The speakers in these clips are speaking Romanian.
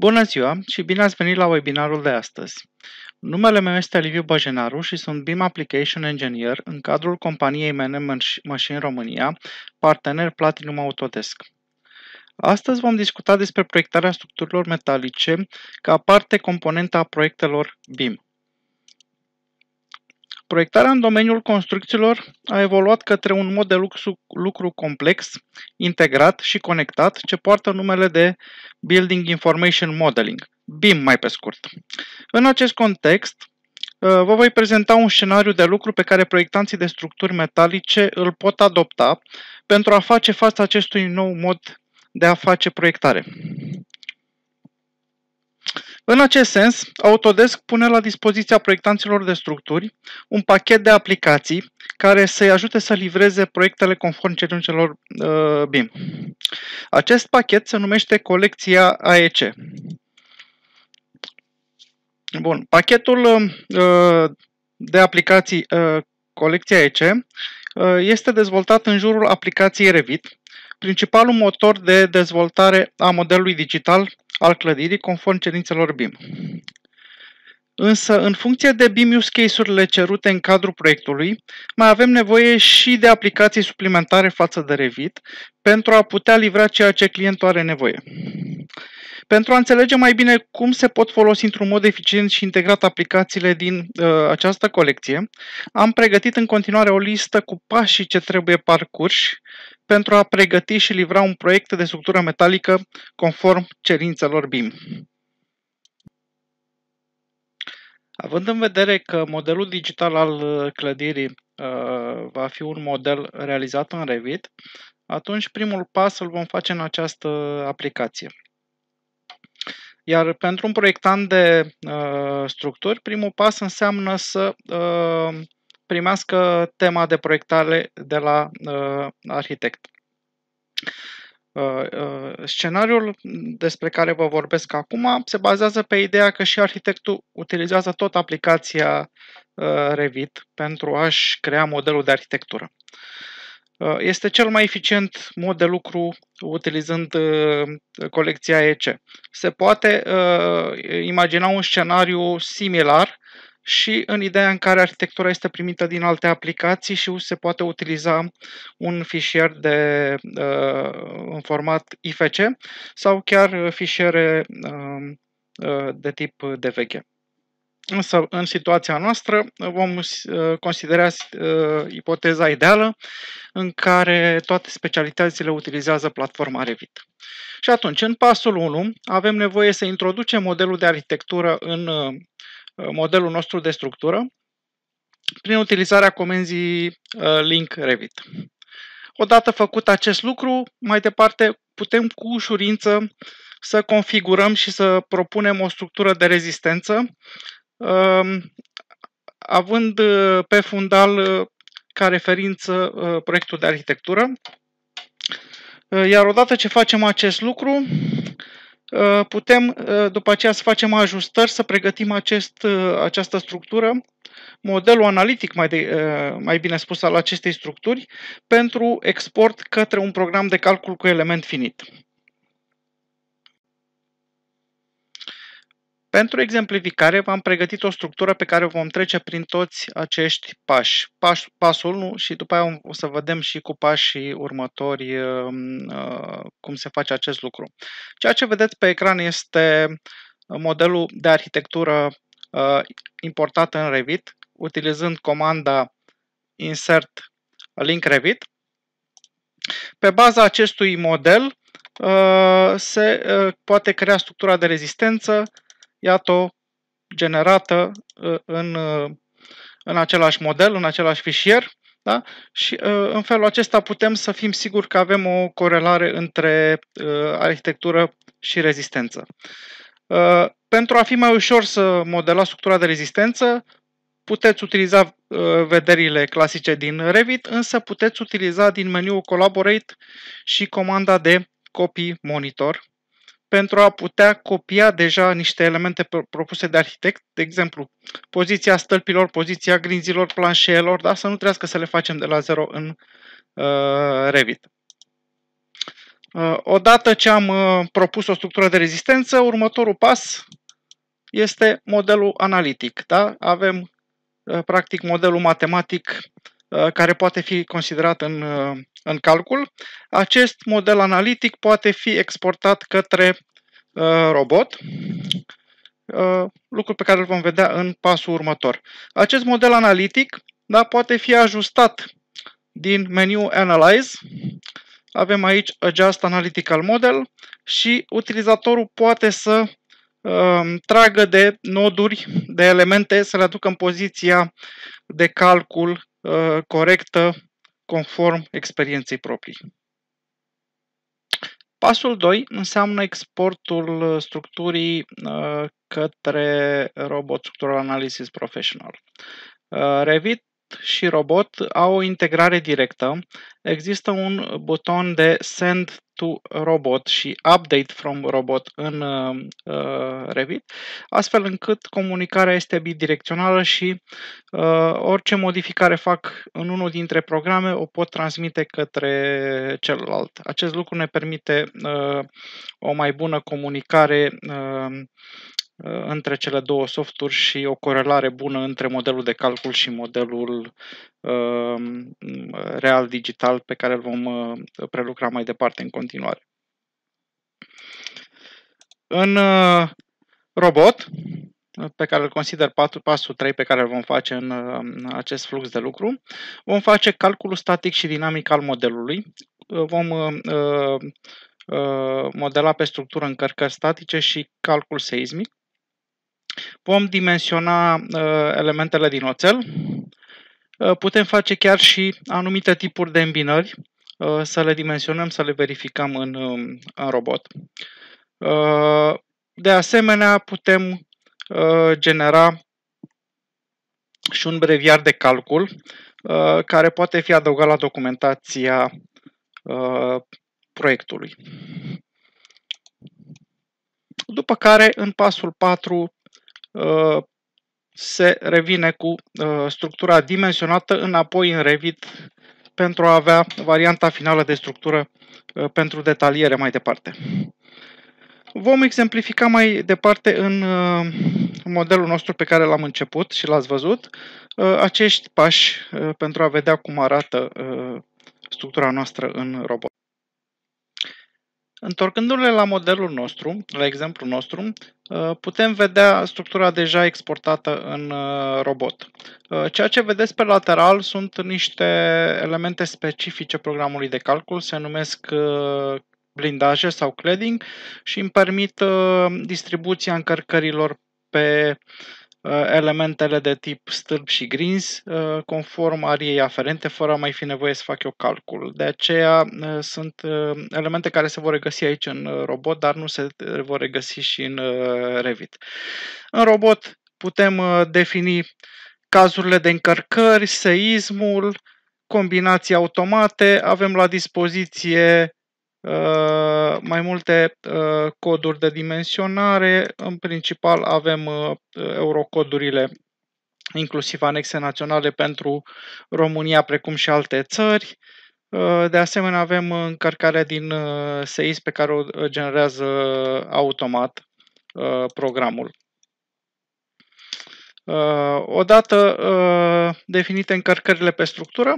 Bună ziua și bine ați venit la webinarul de astăzi. Numele meu este Liviu Băjenaru și sunt BIM Application Engineer în cadrul companiei Management Machine România, partener Platinum Autodesk. Astăzi vom discuta despre proiectarea structurilor metalice ca parte componentă a proiectelor BIM. Proiectarea în domeniul construcțiilor a evoluat către un mod de lucru, lucru complex, integrat și conectat, ce poartă numele de Building Information Modeling, BIM mai pe scurt. În acest context, uh, vă voi prezenta un scenariu de lucru pe care proiectanții de structuri metalice îl pot adopta pentru a face față acestui nou mod de a face proiectare. În acest sens, Autodesk pune la dispoziția proiectanților de structuri un pachet de aplicații care să-i ajute să livreze proiectele conform cerințelor uh, BIM. Acest pachet se numește colecția AEC. Bun, pachetul uh, de aplicații uh, colecția AEC uh, este dezvoltat în jurul aplicației Revit, principalul motor de dezvoltare a modelului digital al clădirii conform cerințelor BIM. Însă, în funcție de BIM use case-urile cerute în cadrul proiectului, mai avem nevoie și de aplicații suplimentare față de Revit pentru a putea livra ceea ce clientul are nevoie. Pentru a înțelege mai bine cum se pot folosi într-un mod eficient și integrat aplicațiile din uh, această colecție, am pregătit în continuare o listă cu pașii ce trebuie parcurși pentru a pregăti și livra un proiect de structură metalică conform cerințelor BIM. Având în vedere că modelul digital al uh, clădirii uh, va fi un model realizat în Revit, atunci primul pas îl vom face în această aplicație. Iar pentru un proiectant de uh, structuri, primul pas înseamnă să uh, primească tema de proiectare de la uh, arhitect. Uh, uh, scenariul despre care vă vorbesc acum se bazează pe ideea că și arhitectul utilizează tot aplicația uh, Revit pentru a-și crea modelul de arhitectură. Uh, este cel mai eficient mod de lucru utilizând uh, colecția EC. Se poate uh, imagina un scenariu similar și în ideea în care arhitectura este primită din alte aplicații și se poate utiliza un fișier de, uh, în format IFC sau chiar fișiere um, uh, de tip DVG. Însă, în situația noastră, vom uh, considera ipoteza ideală în care toate specialitățile utilizează platforma Revit. Și atunci, în pasul 1, avem nevoie să introducem modelul de arhitectură în Uh, modelul nostru de structură prin utilizarea comenzii uh, link Revit. Odată făcut acest lucru, mai departe putem cu ușurință să configurăm și să propunem o structură de rezistență, um, având uh, pe fundal ca referință proiectul de arhitectură. Iar odată ce facem acest lucru, Uh, putem uh, după aceea să facem ajustări, să pregătim acest, uh, această structură, modelul analitic mai, de, mai bine spus al acestei structuri, pentru export către un program de calcul cu element finit. Pentru exemplificare, v-am pregătit o structură pe care vom trece prin toți acești pași. Paș, pasul 1 și după aia o să vedem și cu pașii următori um, uh, cum se face acest lucru. Ceea ce vedeți pe ecran este modelul de arhitectură uh, importat în Revit, utilizând comanda insert link Revit. Pe baza acestui model uh, se poate crea structura de rezistență, iată, generată uh, în, uh, în același model, în același fișier. Da? Și uh, în felul acesta putem să fim siguri că avem o corelare între arhitectură și rezistență. Pentru a fi mai ușor să modela structura de rezistență, puteți utiliza vederile clasice din Revit, însă puteți utiliza din meniul Collaborate și comanda de copy monitor pentru a putea copia deja niște elemente propuse de arhitect, de exemplu, poziția stâlpilor, poziția grinzilor, planșelor, da? să nu trească să le facem de la zero în uh, Revit. Uh, odată ce am uh, propus o structură de rezistență, următorul pas este modelul analitic. Da? Avem, uh, practic, modelul matematic uh, Uh, care poate fi considerat în, uh, în calcul. Acest model analitic poate fi exportat către uh, robot, lucru pe care îl vom vedea în pasul următor. Acest model analitic da, poate fi ajustat din meniu Analyze, avem aici Adjust Analytical Model și utilizatorul poate să um, tragă de noduri, de elemente, să le aducă în poziția de calcul Uh, corectă conform experienței proprii. Pasul 2 înseamnă exportul uh, structurii uh, către Robot Structural Analysis Professional. Revit și robot au o integrare directă. Există un buton de Send to Robot și Update from Robot în uh, uh, Revit, astfel încât comunicarea este bidirecțională și uh, orice modificare fac în unul dintre programe o pot transmite către celălalt. Acest lucru ne permite uh, o mai bună comunicare uh, Uh, între cele două softuri și o corelare bună între modelul de calcul și modelul uh, real digital pe care îl vom uh, prelucra mai departe în continuare. În uh, robot, uh, pe care îl consider patru, pasul 3 pe care îl vom face în, uh, acest flux de lucru, vom face calculul static și dinamic al modelului, uh, vom uh, modela pe structură încărcări statice și calcul seismic. Vom dimensiona uh, elementele din oțel. Uh, putem face chiar și anumite tipuri de îmbinări, uh, să le dimensionăm, să le verificăm în, um, în robot. Uh, de asemenea, putem uh, genera și un breviar de calcul uh, care poate fi adăugat la documentația proiectului. După care, în pasul 4, Uh, se revine cu uh, structura dimensionată înapoi în Revit pentru a avea varianta finală de structură uh, pentru detaliere mai departe. Vom exemplifica mai departe în modelul nostru pe care l-am început și l-ați văzut acești pași pentru a vedea cum arată structura noastră în robot. Întorcându-le la modelul nostru, la exemplul nostru, uh, putem vedea structura deja exportată în uh, robot. Uh, ceea ce vedeți pe lateral sunt niște elemente specifice programului de calcul, se numesc blindaje sau cladding și îmi permit distribuția încărcărilor pe Uh, elementele de tip stâlp și grinzi uh, conform ariei aferente, fără a mai fi nevoie să fac eu calcul. De aceea uh, sunt elemente care se vor regăsi aici în robot, dar nu se vor regăsi și în Revit. În robot putem defini cazurile de încărcări, seismul, combinații automate, avem la dispoziție Uh, mai multe uh, coduri de dimensionare. În principal avem uh, eurocodurile inclusiv anexe naționale pentru România, precum și alte țări. De asemenea, avem încărcarea din SEIS pe care o generează automat programul. Odată definite încărcările pe structură,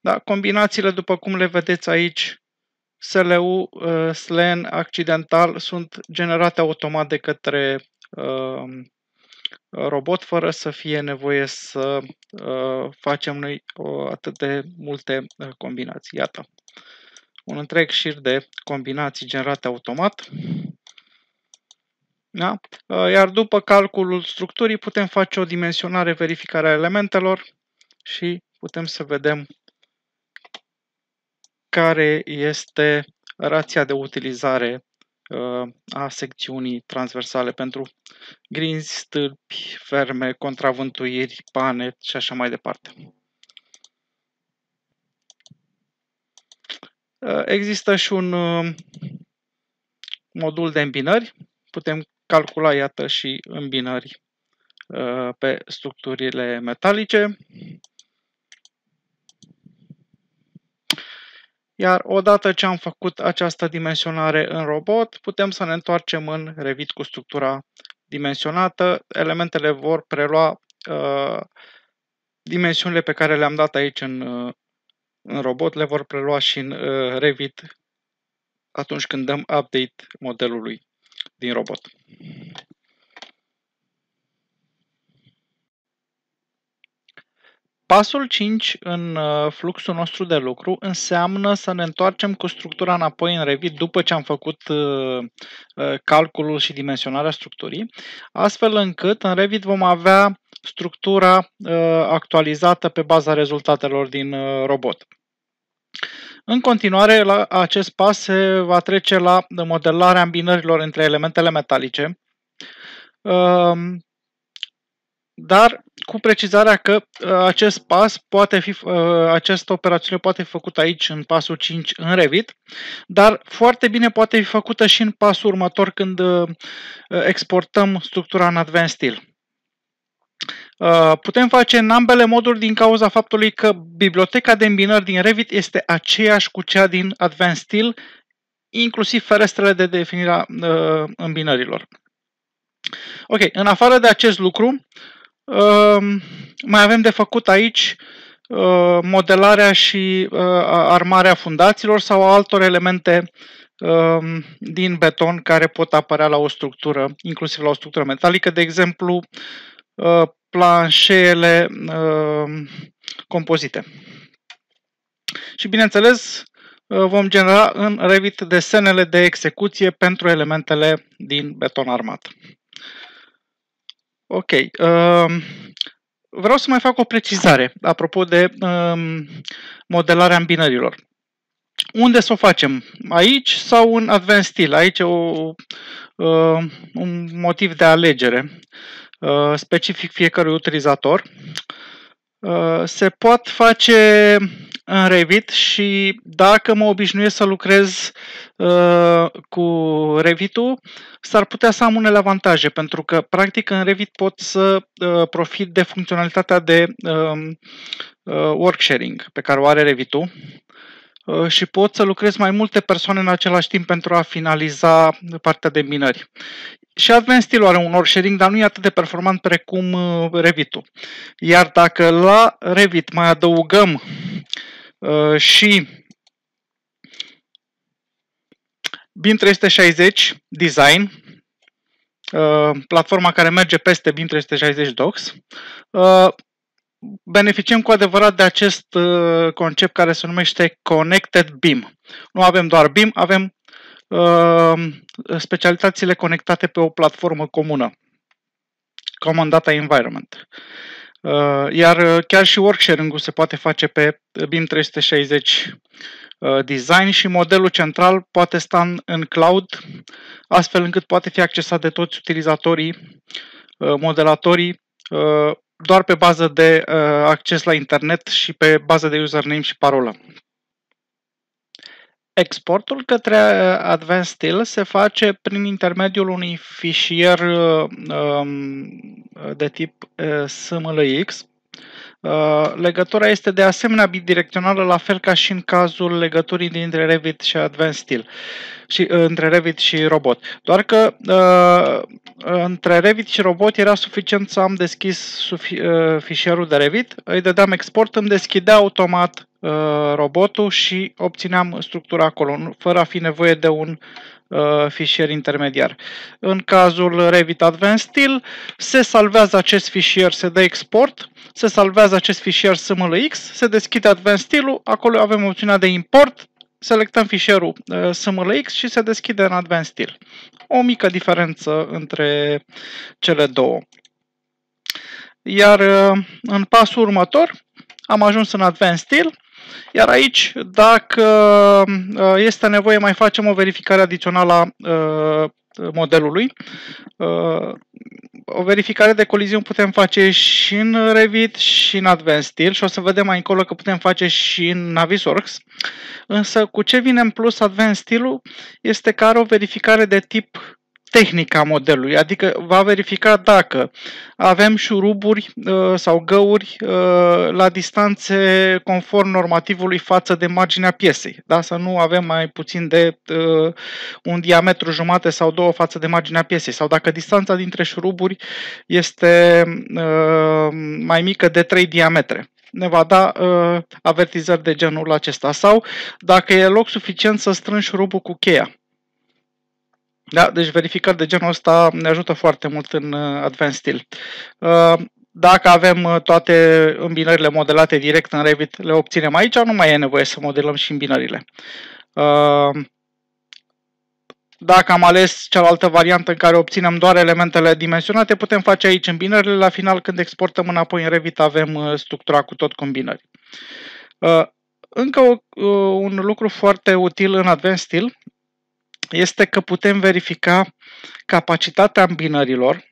da, combinațiile, după cum le vedeți aici, SLU uh, SLAN accidental sunt generate automat de către uh, robot fără să fie nevoie să uh, facem noi uh, atât de multe uh, combinații. Iată, un întreg șir de combinații generate automat. Da? Uh, iar după calculul structurii putem face o dimensionare, verificare a elementelor și putem să vedem care este rația de utilizare uh, a secțiunii transversale pentru grinzi, stâlpi, ferme, contravântuiri, pane și așa mai departe. Uh, există și un uh, modul de îmbinări. Putem calcula, iată, și îmbinări pe structurile metalice. Iar odată ce am făcut această dimensionare în robot, putem să ne întoarcem în Revit cu structura dimensionată. Elementele vor prelua uh, dimensiunile pe care le-am dat aici în, uh, în robot, le vor prelua și în uh, Revit atunci când dăm update modelului din robot. Pasul 5 în uh, fluxul nostru de lucru înseamnă să ne întoarcem cu structura înapoi în Revit după ce am făcut uh, uh, calculul și dimensionarea structurii, astfel încât în Revit vom avea structura actualizată pe baza rezultatelor din robot. În continuare, la acest pas se va trece la modelarea îmbinărilor între elementele metalice, um, dar cu precizarea că uh, acest pas poate fi, uh, această operațiune poate fi făcută aici în pasul 5 în Revit, dar foarte bine poate fi făcută și în pasul următor când uh, exportăm structura în Advanced Steel. Putem face în ambele moduri din cauza faptului că biblioteca de îmbinări din Revit este aceeași cu cea din Advanced Steel, inclusiv ferestrele de definire a îmbinărilor. Ok, în afară de acest lucru, Ehm, mai avem de făcut aici ehm, modelarea și ehm, armarea fundațiilor sau altor elemente din beton care pot apărea la o structură, inclusiv la o structură metalică. De exemplu, planșele compozite. Și bineînțeles, vom genera în Revit desenele de execuție pentru elementele din beton armat. Ok. Uh, vreau să mai fac o precizare apropo de uh, modelarea binărilor. Unde să o facem? Aici sau în Advanced Steel? Aici e o, uh, un motiv de alegere uh, specific fiecărui utilizator. Uh, se pot face în Revit și dacă mă obișnuiesc să lucrez uh, cu Revit-ul, s-ar putea să am unele avantaje, pentru că practic în Revit pot să uh, profit de funcționalitatea de um, uh, uh, worksharing pe care o are Revit-ul Uh, și pot să lucrez mai multe persoane în același timp pentru a finaliza partea de minări. Și Advanced Steel are un sharing, dar nu e atât de performant precum uh, Revit-ul. Iar dacă la Revit mai adăugăm uh, și BIM 360 Design, uh, platforma care merge peste BIM 360 Docs, uh, beneficiem cu adevărat de acest uh, concept care se numește Connected BIM. Nu avem doar BIM, avem uh, specialitățile conectate pe o platformă comună, Common Data Environment. Uh, iar chiar și worksharing-ul se poate face pe BIM 360 Design și modelul central poate sta în cloud, astfel încât poate fi accesat de toți utilizatorii, modelatorii Uh, doar pe bază de uh, acces la internet și pe bază de username și parolă. Exportul către uh, Advanced Steel se face prin intermediul unui fișier um, de tip SMLX Uh, legătura este de asemenea bidirecțională, la fel ca și în cazul legăturii dintre Revit și Advanced Steel, și, uh, între Revit și robot. Doar că uh, între Revit și robot era suficient să am deschis fișierul de Revit, îi dădeam export, îmi deschidea automat robotul și obțineam structura acolo, fără a fi nevoie de un Uh, fișier intermediar. În cazul Revit Advanced Steel, se salvează acest fișier, se dă export, se salvează acest fișier SMLX, se deschide Advanced Steel-ul, acolo avem opțiunea de import, selectăm fișierul uh, SMLX și se deschide în Advanced Steel. O mică diferență între cele două. Iar uh, în pasul următor am ajuns în Advanced Steel, iar aici, dacă uh, este nevoie, mai facem o verificare adițională a uh, modelului. Uh, o verificare de coliziuni putem face și în Revit și în Advanced Steel și o să vedem mai încolo că putem face și în Navisworks. Însă cu ce vine în plus Advanced Steel-ul este că are o verificare de tip tehnica modelului, adică va verifica dacă avem șuruburi uh, sau găuri uh, la distanțe conform normativului față de marginea piesei, da? să nu avem mai puțin de uh, un diametru jumate sau două față de marginea piesei, sau dacă distanța dintre șuruburi este uh, mai mică de 3 diametre ne va da uh, avertizări de genul acesta sau dacă e loc suficient să strângi șurubul cu cheia. Da? Deci verificări de genul ăsta ne ajută foarte mult în uh, Advanced Steel. Uh, dacă avem uh, toate îmbinările modelate direct în Revit, le obținem aici, nu mai e nevoie să modelăm și îmbinările. Dacă am ales cealaltă variantă în care obținem doar elementele dimensionate, putem face aici îmbinările. La final, când exportăm înapoi în Revit, avem structura cu tot combinări. Încă un lucru foarte util în Advanced Steel este că putem verifica capacitatea binărilor,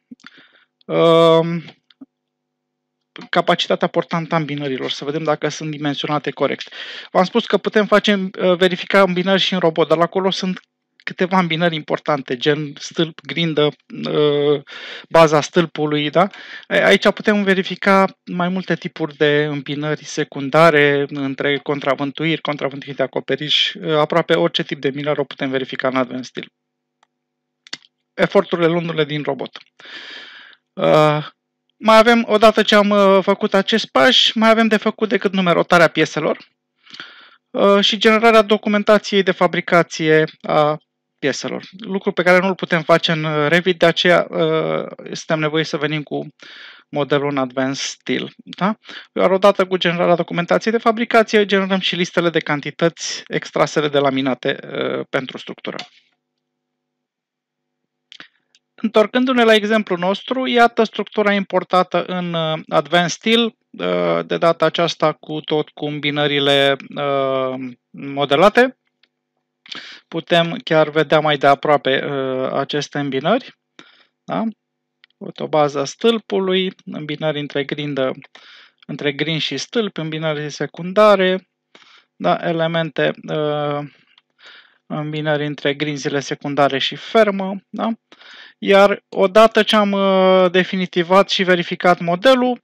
um, capacitatea portantă a binărilor, să vedem dacă sunt dimensionate corect. V-am spus că putem face uh, verifica binări și în robot, dar acolo sunt câteva îmbinări importante, gen stâlp, grindă, uh, baza stâlpului, da? Aici putem verifica mai multe tipuri de îmbinări secundare între contravântuiri, contravântuiri de acoperiș, uh, aproape orice tip de minar o putem verifica în advent stil Eforturile luându din robot. Uh, mai avem, odată ce am făcut acest paș, mai avem de făcut decât numerotarea pieselor și generarea documentației de fabricație a pieselor. Lucru pe care nu-l putem face în uh, Revit, de aceea uh, suntem nevoiți să venim cu modelul în Advanced Steel. Da? Iar odată cu generarea documentației de fabricație, generăm și listele de cantități extrasele de laminate uh, pentru structură. Întorcându-ne la exemplul nostru, iată structura importată în uh, Advanced Steel, uh, de data aceasta cu tot cu binările modelate. Putem chiar vedea mai de aproape uh, aceste îmbinări. Da? O bază stâlpului, îmbinări între grindă, între grind și stâlp, îmbinări secundare, da? elemente uh, îmbinări între grinzile secundare și fermă. Da? Iar odată ce am uh, definitivat și verificat modelul,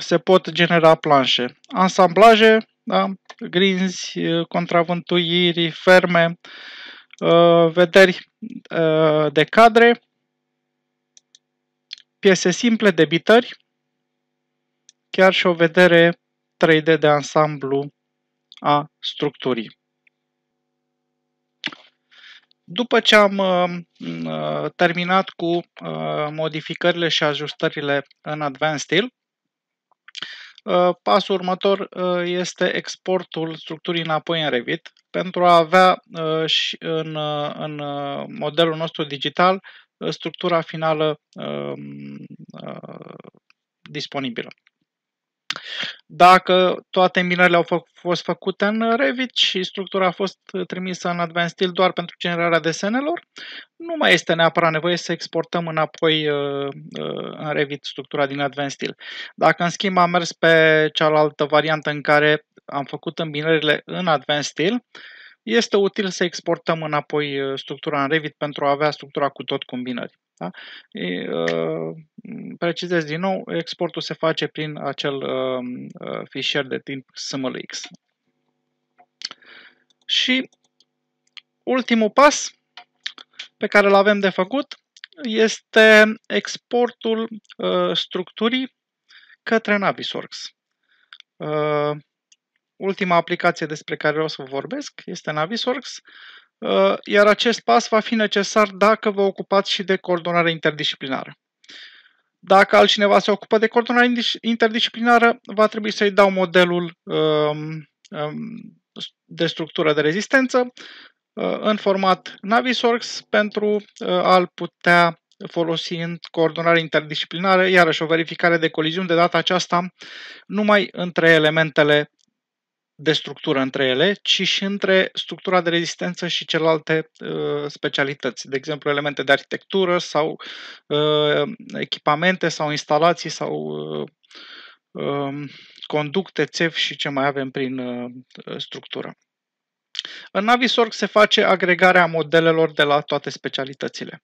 se pot genera planșe. Ansamblaje, da? grinzi, contravântuiri, ferme, vederi de cadre, piese simple, debitări, chiar și o vedere 3D de ansamblu a structurii. După ce am uh, terminat cu uh, modificările și ajustările în Advanced Steel, Uh, pasul următor uh, este exportul structurii înapoi în Revit pentru a avea uh, și în, în modelul nostru digital structura finală um, disponibilă. Dacă toate minările au f- fost făcute în Revit și structura a fost trimisă în Advanced Steel doar pentru generarea desenelor, nu mai este neapărat nevoie să exportăm înapoi uh, uh în Revit structura din Advanced Steel. Dacă, în schimb, am mers pe cealaltă variantă în care am făcut îmbinările în Advanced Steel, este util să exportăm înapoi uh, structura în Revit pentru a avea structura cu tot cu da? E, uh, precizez din nou, exportul se face prin acel um, uh, fișier de timp SMLX. Și ultimul pas pe care îl avem de făcut este exportul uh, structurii către Navisworks. Uh, ultima aplicație despre care vreau să vă vorbesc este Navisworks. Ă, iar acest pas va fi necesar dacă vă ocupați și de coordonare interdisciplinară. Dacă altcineva se ocupă de coordonare interdisciplinară, va trebui să-i dau modelul ă, ă, de structură de rezistență în format Navisorgs pentru a-l putea folosi în coordonare interdisciplinară, iarăși o verificare de coliziuni de data aceasta numai între elementele de structură între ele, ci și între structura de rezistență și celelalte uh, specialități, de exemplu elemente de arhitectură sau uh, echipamente sau instalații sau uh, uh, conducte, țevi și ce mai avem prin uh, structură. În Navisorg se face agregarea modelelor de la toate specialitățile.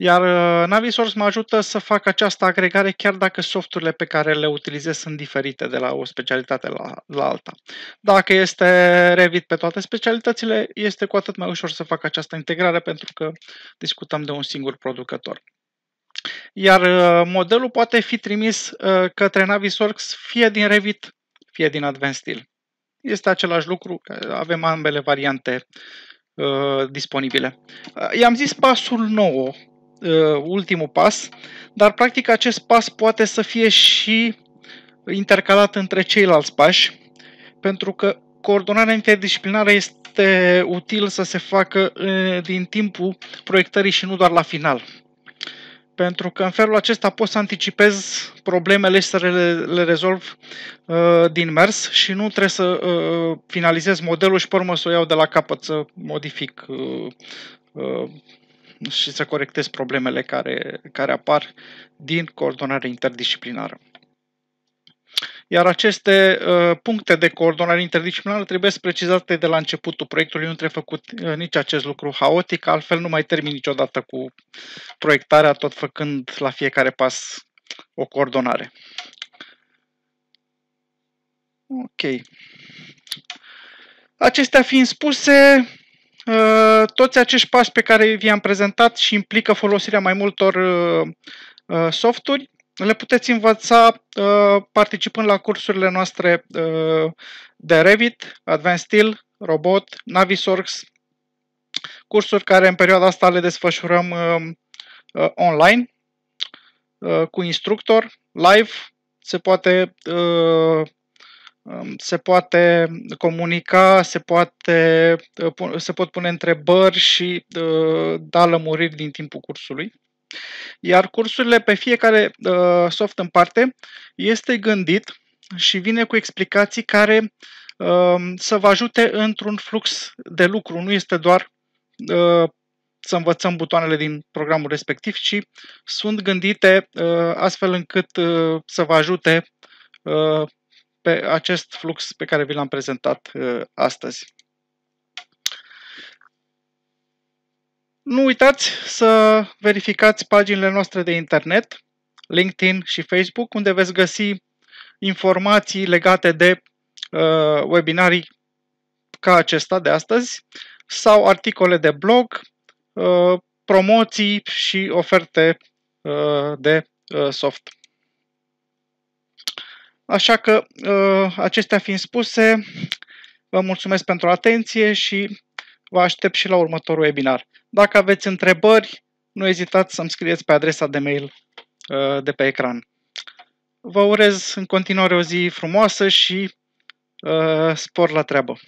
Iar uh, Navisource mă ajută să fac această agregare chiar dacă softurile pe care le utilizez sunt diferite de la o specialitate la, la alta. Dacă este Revit pe toate specialitățile, este cu atât mai ușor să fac această integrare pentru că discutăm de un singur producător. Iar uh, modelul poate fi trimis uh, către Navisworks fie din Revit, fie din Advanced Steel. Este același lucru, avem ambele variante uh, disponibile. I-am zis pasul 9 uh, ultimul pas, dar practic acest pas poate să fie și intercalat între ceilalți pași, pentru că coordonarea interdisciplinară este util să se facă uh, din timpul proiectării și nu doar la final. Pentru că în felul acesta pot să anticipez problemele și să le, le rezolv uh, din mers și nu trebuie să uh, finalizez modelul și pe urmă să o iau de la capăt, să modific uh, uh și să corectez problemele care, care apar din coordonare interdisciplinară. Iar aceste uh, puncte de coordonare interdisciplinară trebuie precizate de la începutul proiectului, nu trebuie făcut uh, nici acest lucru haotic, altfel nu mai termin niciodată cu proiectarea, tot făcând la fiecare pas o coordonare. Ok. Acestea fiind spuse, Uh, toți acești pași pe care vi-am prezentat și implică folosirea mai multor uh, uh, softuri, le puteți învăța participând la cursurile noastre de Revit, Advanced Steel, Robot, Navisorgs, cursuri care în perioada asta le desfășurăm online, cu instructor, live, se poate Um, se poate comunica, se, poate, uh, se pot pune întrebări și uh, da lămuriri din timpul cursului. Iar cursurile pe fiecare uh, soft în parte este gândit și vine cu explicații care um, să vă ajute într-un flux de lucru. Nu este doar să învățăm butoanele din programul respectiv, ci sunt gândite astfel încât să vă ajute pe acest flux pe care vi l-am prezentat uh, astăzi. Nu uitați să verificați paginile noastre de internet, LinkedIn și Facebook, unde veți găsi informații legate de uh, webinarii ca acesta de astăzi sau articole de blog, uh, promoții și oferte uh, de uh, soft. Așa că, uh, acestea fiind spuse, vă mulțumesc pentru atenție și vă aștept și la următorul webinar. Dacă aveți întrebări, nu ezitați să-mi scrieți pe adresa de mail uh, de pe ecran. Vă urez în continuare o zi frumoasă și uh, spor la treabă!